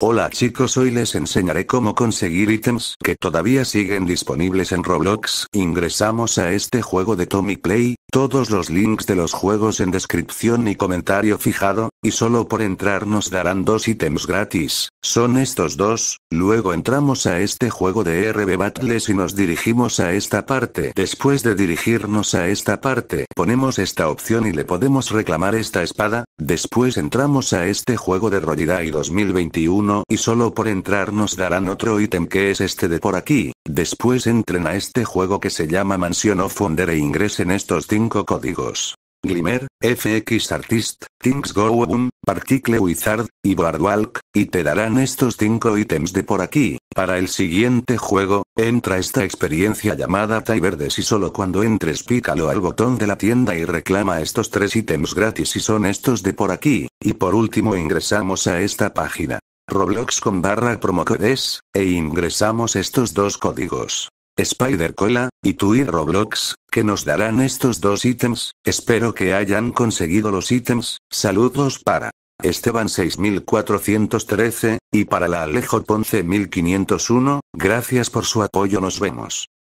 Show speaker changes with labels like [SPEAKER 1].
[SPEAKER 1] Hola chicos hoy les enseñaré cómo conseguir ítems que todavía siguen disponibles en Roblox. Ingresamos a este juego de Tommy Play, todos los links de los juegos en descripción y comentario fijado, y solo por entrar nos darán dos ítems gratis, son estos dos, luego entramos a este juego de RB Battles y nos dirigimos a esta parte. Después de dirigirnos a esta parte, ponemos esta opción y le podemos reclamar esta espada, después entramos a este juego de Rollidai 2021 y solo por entrar nos darán otro ítem que es este de por aquí, Después entren a este juego que se llama Mansion of Wonder e ingresen estos cinco códigos. Glimmer, FX Artist, Things Go Boom, Particle Wizard, y Boardwalk, y te darán estos 5 ítems de por aquí. Para el siguiente juego, entra esta experiencia llamada Tai y solo cuando entres pícalo al botón de la tienda y reclama estos 3 ítems gratis y son estos de por aquí. Y por último ingresamos a esta página. Roblox con barra promocodes, e ingresamos estos dos códigos. Spider Cola, y Twitter Roblox, que nos darán estos dos ítems, espero que hayan conseguido los ítems, saludos para Esteban 6413, y para la Alejo Ponce 1501, gracias por su apoyo nos vemos.